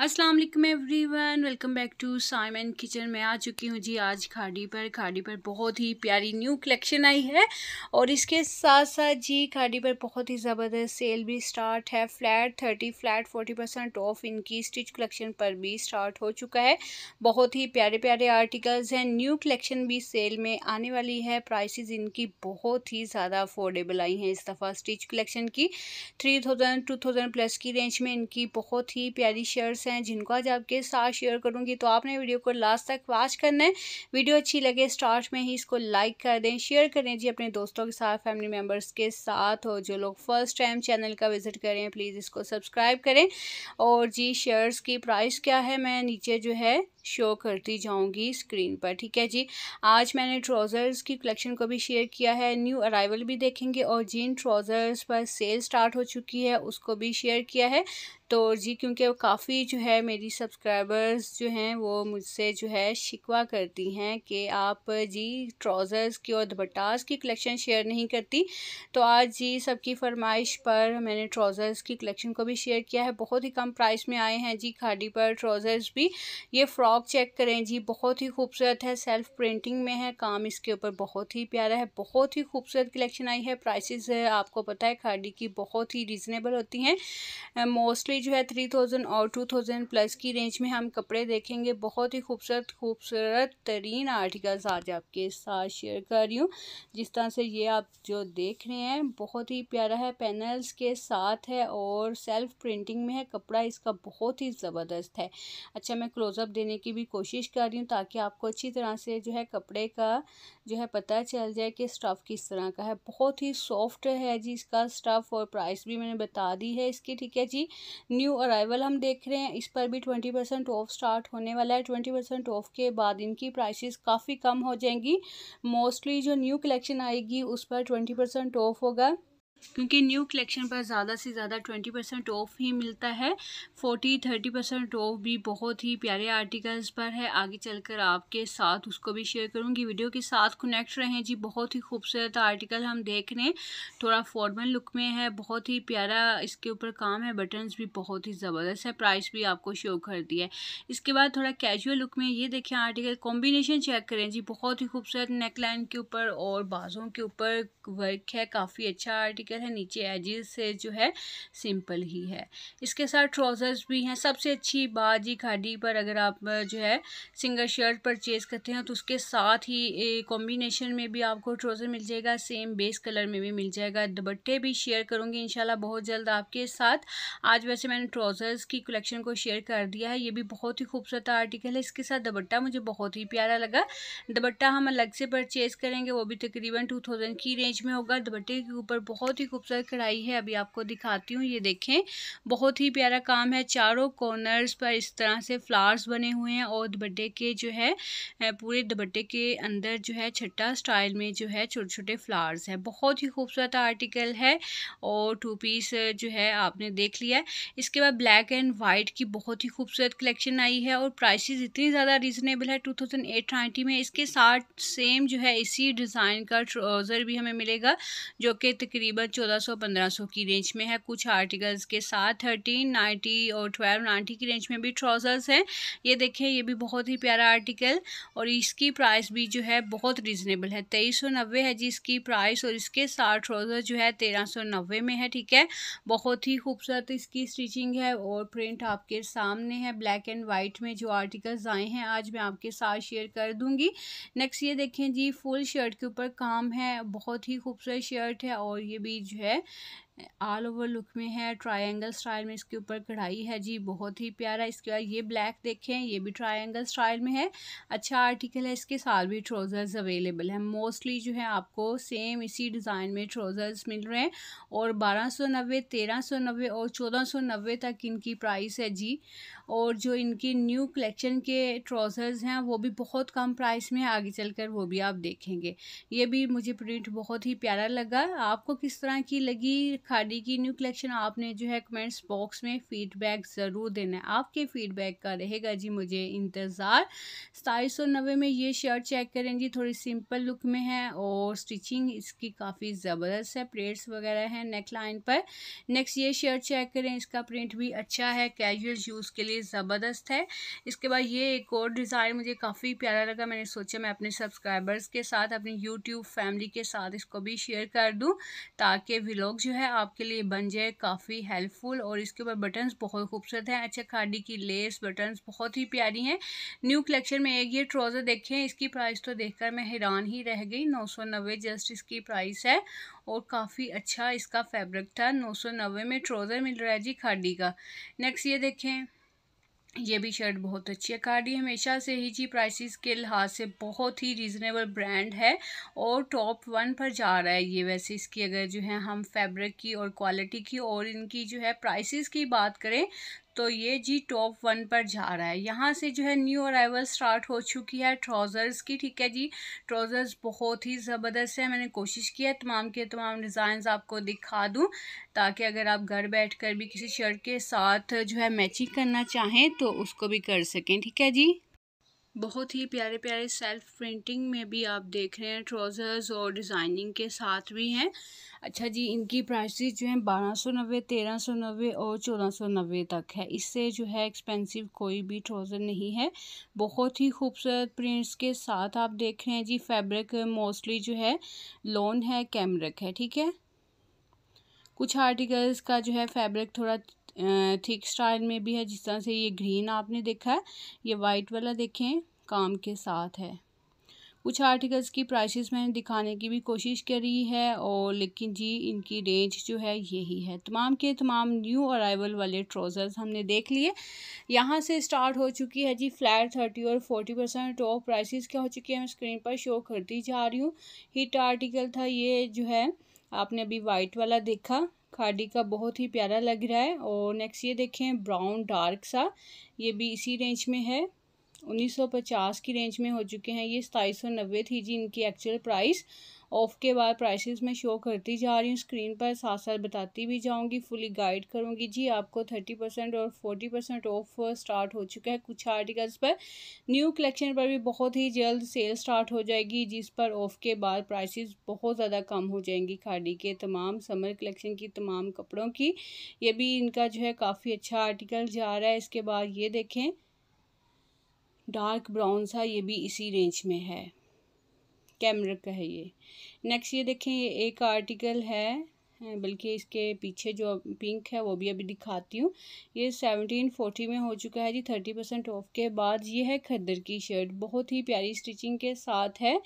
अस्सलाम वालेकुम everyone welcome back to Simon kitchen मैं आ चुकी हूँ जी आज खाड़ी पर खाड़ी पर बहुत ही प्यारी न्यू कलेक्शन आई है और इसके साथ साथ जी खाड़ी पर बहुत ही ज़बरदस्त सेल भी स्टार्ट है flat thirty flat forty percent off इनकी स्टिच कलेक्शन पर भी स्टार्ट हो चुका है बहुत ही प्यारे प्यारे आर्टिकल्स हैं न्यू कलेक्शन भी सेल में आने वाली है प्राइस इनकी बहुत ही ज़्यादा अफोर्डेबल आई हैं इस दफ़ा स्टिच कलेक्शन की three thousand two thousand plus की रेंज में इनकी बहुत ही प्यारी शर्ट्स प्रोसेस हैं जिनको आज आपके साथ शेयर करूँगी तो आपने वीडियो को लास्ट तक वॉच करना है वीडियो अच्छी लगे स्टार्ट में ही इसको लाइक कर दें शेयर करें जी अपने दोस्तों के साथ फैमिली मेम्बर्स के साथ और जो लोग फर्स्ट टाइम चैनल का विज़िट करें प्लीज़ इसको सब्सक्राइब करें और जी शेयर्स की प्राइस क्या है मैं नीचे जो है शो करती जाऊंगी स्क्रीन पर ठीक है जी आज मैंने ट्राउज़र्स की कलेक्शन को भी शेयर किया है न्यू अराइवल भी देखेंगे और जिन ट्राउज़र्स पर सेल स्टार्ट हो चुकी है उसको भी शेयर किया है तो जी क्योंकि काफ़ी जो है मेरी सब्सक्राइबर्स जो हैं वो मुझसे जो है शिकवा करती हैं कि आप जी ट्राउज़र्स की और दुपट्टास की कलेक्शन शेयर नहीं करती तो आज जी सबकी फरमाइश पर मैंने ट्राउज़र्स की कलेक्शन को भी शेयर किया है बहुत ही कम प्राइस में आए हैं जी खाड़ी पर ट्राउज़र्स भी ये फ्रॉक फ्रॉक चेक करें जी बहुत ही खूबसूरत है सेल्फ प्रिंटिंग में है काम इसके ऊपर बहुत ही प्यारा है बहुत ही खूबसूरत कलेक्शन आई है प्राइसेस आपको पता है खाड़ी की बहुत ही रीज़नेबल होती हैं मोस्टली जो है थ्री थाउजेंड और टू थाउजेंड प्लस की रेंज में हम कपड़े देखेंगे बहुत ही खूबसूरत खूबसूरत तरीन आर्टिकल्स आज आपके साथ शेयर कर रही हूँ जिस तरह से ये आप जो देख रहे हैं बहुत ही प्यारा है पैनल्स के साथ है और सेल्फ प्रिंटिंग में है कपड़ा इसका बहुत ही ज़बरदस्त है अच्छा मैं क्लोज़अप देने की भी कोशिश कर रही हूँ ताकि आपको अच्छी तरह से जो है कपड़े का जो है पता चल जाए कि स्टफ़ किस तरह का है बहुत ही सॉफ्ट है जी इसका स्टफ़ और प्राइस भी मैंने बता दी है इसकी ठीक है जी न्यू अराइवल हम देख रहे हैं इस पर भी ट्वेंटी परसेंट ऑफ स्टार्ट होने वाला है ट्वेंटी परसेंट ऑफ के बाद इनकी प्राइसेस काफ़ी कम हो जाएंगी मोस्टली जो न्यू कलेक्शन आएगी उस पर ट्वेंटी परसेंट ऑफ होगा क्योंकि न्यू कलेक्शन पर ज़्यादा से ज़्यादा ट्वेंटी परसेंट ऑफ ही मिलता है फोर्टी थर्टी परसेंट ऑफ भी बहुत ही प्यारे आर्टिकल्स पर है आगे चलकर आपके साथ उसको भी शेयर करूँगी वीडियो के साथ कनेक्ट रहें जी बहुत ही खूबसूरत आर्टिकल हम देख रहे हैं थोड़ा फॉर्मल लुक में है बहुत ही प्यारा इसके ऊपर काम है बटन्स भी बहुत ही ज़बरदस्त है प्राइस भी आपको शो कर दिया है इसके बाद थोड़ा कैजुअल लुक में ये देखें आर्टिकल कॉम्बिनेशन चेक करें जी बहुत ही खूबसूरत नेकलाइन के ऊपर और बाजों के ऊपर वर्क है काफ़ी अच्छा आर्टिकल नेकर है नीचे एजिस से जो है सिंपल ही है इसके साथ ट्राउज़र्स भी हैं सबसे अच्छी बात जी खाडी पर अगर आप जो है सिंगल शर्ट परचेज़ करते हैं तो उसके साथ ही कॉम्बिनेशन में भी आपको ट्राउज़र मिल जाएगा सेम बेस कलर में भी मिल जाएगा दुपट्टे भी शेयर करूँगी इन बहुत जल्द आपके साथ आज वैसे मैंने ट्राउज़र्स की कलेक्शन को शेयर कर दिया है ये भी बहुत ही खूबसूरत आर्टिकल है इसके साथ दुपट्टा मुझे बहुत ही प्यारा लगा दुपट्टा हम अलग से परचेज़ करेंगे वो भी तकरीबन टू थाउजेंड की रेंज में होगा दुपट्टे के ऊपर बहुत ही खूबसूरत कढ़ाई है अभी आपको दिखाती हूँ ये देखें बहुत ही प्यारा काम है चारों कॉर्नर्स पर इस तरह से फ्लावर्स बने हुए हैं और दुपट्टे के जो है पूरे दुपट्टे के अंदर जो है छट्टा स्टाइल में जो है छोटे छोटे फ्लावर्स हैं बहुत ही खूबसूरत आर्टिकल है और टू पीस जो है आपने देख लिया है इसके बाद ब्लैक एंड वाइट की बहुत ही खूबसूरत कलेक्शन आई है और प्राइसेस इतनी ज़्यादा रीज़नेबल है टू थाउजेंड एट में इसके साथ सेम जो है इसी डिज़ाइन का ट्राउज़र भी हमें मिलेगा जो कि तकरीबन चौदह सौ पंद्रह सौ की रेंज में है कुछ आर्टिकल्स के साथ थर्टीन नाइन्टी और ट्वेल्व नाइन्टी की रेंज में भी ट्राउज़र्स हैं ये देखें ये भी बहुत ही प्यारा आर्टिकल और इसकी प्राइस भी जो है बहुत रिजनेबल है तेईस सौ नब्बे है जी इसकी प्राइस और इसके साथ ट्राउज़र जो है तेरह सौ नब्बे में है ठीक है बहुत ही खूबसूरत इसकी स्टिचिंग है और प्रिंट आपके सामने है ब्लैक एंड वाइट में जो आर्टिकल्स आए हैं आज मैं आपके साथ शेयर कर दूंगी नेक्स्ट ये देखें जी फुल शर्ट के ऊपर काम है बहुत ही खूबसूरत शर्ट है और ये भी बीज जो है ऑल ओवर लुक में है ट्रायंगल स्टाइल में इसके ऊपर कढ़ाई है जी बहुत ही प्यारा इसके बाद ये ब्लैक देखें ये भी ट्रायंगल स्टाइल में है अच्छा आर्टिकल है इसके साथ भी ट्रोज़र्स अवेलेबल हैं मोस्टली जो है आपको सेम इसी डिज़ाइन में ट्रोज़र्स मिल रहे हैं और बारह सौ नब्बे तेरह सौ नब्बे और चौदह सौ नब्बे तक इनकी प्राइस है जी और जो इनकी न्यू कलेक्शन के ट्रोज़र्स हैं वो भी बहुत कम प्राइस में आगे चल कर वो भी आप देखेंगे ये भी मुझे प्रिंट बहुत ही प्यारा लगा आपको किस तरह की लगी खादी की न्यू कलेक्शन आपने जो है कमेंट्स बॉक्स में फ़ीडबैक ज़रूर देना है आपके फ़ीडबैक का रहेगा जी मुझे इंतज़ार सताईस सौ नब्बे में ये शर्ट चेक करें जी थोड़ी सिंपल लुक में है और स्टिचिंग इसकी काफ़ी ज़बरदस्त है प्लेट्स वगैरह हैं नेक लाइन पर नेक्स्ट ये शर्ट चेक करें इसका प्रिंट भी अच्छा है कैजुअल यूज़ के लिए ज़बरदस्त है इसके बाद ये एक और डिज़ाइन मुझे काफ़ी प्यारा लगा मैंने सोचा मैं अपने सब्सक्राइबर्स के साथ अपनी यूट्यूब फैमिली के साथ इसको भी शेयर कर दूँ ताकि व्लॉग जो है आपके लिए बन जाए काफ़ी हेल्पफुल और इसके ऊपर बटन्स बहुत खूबसूरत हैं अच्छा खाडी की लेस बटन्स बहुत ही प्यारी हैं न्यू कलेक्शन में एक ये ट्राउज़र देखें इसकी प्राइस तो देखकर मैं हैरान ही रह गई नौ सौ नब्बे जस्ट इसकी प्राइस है और काफ़ी अच्छा इसका फैब्रिक था नौ सौ नब्बे में ट्राउज़र मिल रहा है जी खाडी का नेक्स्ट ये देखें ये भी शर्ट बहुत अच्छी है कार्डी हमेशा से ही जी प्राइसेस के लिहाज से बहुत ही रीज़नेबल ब्रांड है और टॉप वन पर जा रहा है ये वैसे इसकी अगर जो है हम फैब्रिक की और क्वालिटी की और इनकी जो है प्राइसेस की बात करें तो ये जी टॉप वन पर जा रहा है यहाँ से जो है न्यू अराइवल स्टार्ट हो चुकी है ट्राउज़र्स की ठीक है जी ट्राउज़र्स बहुत ही ज़बरदस्त है मैंने कोशिश की है तमाम के तमाम डिज़ाइंस आपको दिखा दूँ ताकि अगर आप घर बैठ कर भी किसी शर्ट के साथ जो है मैचिंग करना चाहें तो उसको भी कर सकें ठीक है जी बहुत ही प्यारे प्यारे सेल्फ प्रिंटिंग में भी आप देख रहे हैं ट्राउज़र्स और डिज़ाइनिंग के साथ भी हैं अच्छा जी इनकी प्राइसेस जो हैं बारह सौ नब्बे तेरह सौ नब्बे और चौदह सौ नब्बे तक है इससे जो है एक्सपेंसिव कोई भी ट्राउज़र नहीं है बहुत ही खूबसूरत प्रिंट्स के साथ आप देख रहे हैं जी फैब्रिक मोस्टली जो है लोन है कैमरक है ठीक है कुछ आर्टिकल्स का जो है फैब्रिक थोड़ा थिक स्टाइल में भी है जिस तरह से ये ग्रीन आपने देखा है ये वाइट वाला देखें काम के साथ है कुछ आर्टिकल्स की प्राइसेस मैंने दिखाने की भी कोशिश करी है और लेकिन जी इनकी रेंज जो है यही है तमाम के तमाम न्यू अराइवल वाले ट्राउज़र्स हमने देख लिए यहाँ से स्टार्ट हो चुकी है जी फ्लैट थर्टी और फोर्टी परसेंट टॉप प्राइसेस क्या हो चुकी है मैं स्क्रीन पर शो करती जा रही हूँ हिट आर्टिकल था ये जो है आपने अभी वाइट वाला देखा खाड़ी का बहुत ही प्यारा लग रहा है और नेक्स्ट ये देखें ब्राउन डार्क सा ये भी इसी रेंज में है 1950 की रेंज में हो चुके हैं ये सताईस थी जी इनकी एक्चुअल प्राइस ऑफ़ के बाद प्राइसेस मैं शो करती जा रही हूँ स्क्रीन पर साथ साथ बताती भी जाऊँगी फुली गाइड करूँगी जी आपको थर्टी परसेंट और फोर्टी परसेंट ऑफ स्टार्ट हो चुका है कुछ आर्टिकल्स पर न्यू कलेक्शन पर भी बहुत ही जल्द सेल स्टार्ट हो जाएगी जिस पर ऑफ़ के बाद प्राइसेस बहुत ज़्यादा कम हो जाएंगी खाड़ी के तमाम समर कलेक्शन की तमाम कपड़ों की ये भी इनका जो है काफ़ी अच्छा आर्टिकल जा रहा है इसके बाद ये देखें डार्क ब्राउन सा ये भी इसी रेंज में है कैमरा का है ये नेक्स्ट ये देखें ये एक आर्टिकल है बल्कि इसके पीछे जो पिंक है वो भी अभी दिखाती हूँ ये सेवनटीन फोर्टी में हो चुका है जी थर्टी परसेंट ऑफ के बाद ये है खद्दर की शर्ट बहुत ही प्यारी स्टिचिंग के साथ है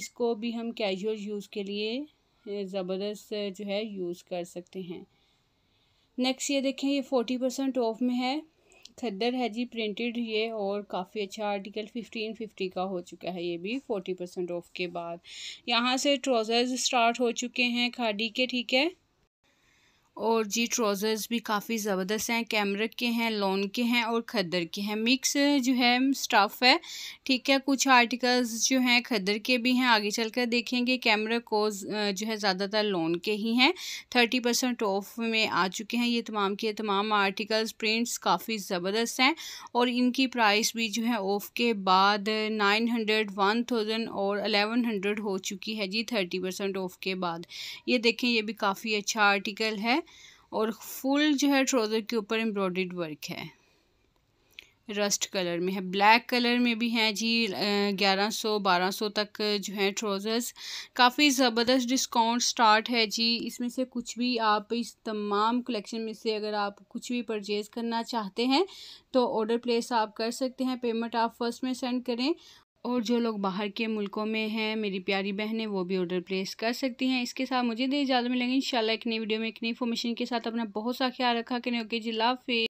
इसको भी हम कैजुअल यूज़ के लिए ज़बरदस्त जो है यूज़ कर सकते हैं नेक्स्ट ये देखें ये फोर्टी परसेंट ऑफ में है खद्दर है जी प्रिंटेड ये और काफ़ी अच्छा आर्टिकल फिफ्टीन फिफ्टी का हो चुका है ये भी फोर्टी परसेंट ऑफ के बाद यहाँ से ट्राउज़र्स स्टार्ट हो चुके हैं खाडी के ठीक है और जी ट्राउज़र्स भी काफ़ी ज़बरदस्त हैं कैमरे के हैं लॉन के हैं और खदर के हैं मिक्स जो है स्टफ़ है ठीक है कुछ आर्टिकल्स जो हैं खदर के भी हैं आगे चलकर देखेंगे कैमरा को जो है ज़्यादातर लॉन के ही हैं थर्टी परसेंट ऑफ में आ चुके हैं ये तमाम के तमाम आर्टिकल्स प्रिंट्स काफ़ी ज़बरदस्त हैं और इनकी प्राइस भी जो है ऑफ के बाद नाइन हंड्रेड वन थाउजेंड और अलेवन हंड्रेड हो चुकी है जी थर्टी परसेंट ऑफ के बाद ये देखें ये भी काफ़ी अच्छा आर्टिकल है और फुल जो है ट्रोज़र के ऊपर एम्ब्रॉयड वर्क है रस्ट कलर में है ब्लैक कलर में भी हैं जी ग्यारह सौ बारह सौ तक जो है ट्राउज़र्स काफ़ी ज़बरदस्त डिस्काउंट स्टार्ट है जी इसमें से कुछ भी आप इस तमाम कलेक्शन में से अगर आप कुछ भी परचेज़ करना चाहते हैं तो ऑर्डर प्लेस आप कर सकते हैं पेमेंट आप फर्स्ट में सेंड करें और जो लोग बाहर के मुल्कों में हैं मेरी प्यारी बहनें वो भी ऑर्डर प्लेस कर सकती हैं इसके साथ मुझे दे इजाज़त मिलेंगे इंशाल्लाह एक नई वीडियो में एक नई इन्फॉर्मेशन के साथ अपना बहुत सा ख्याल रखा कि नहीं ओके जी लाफे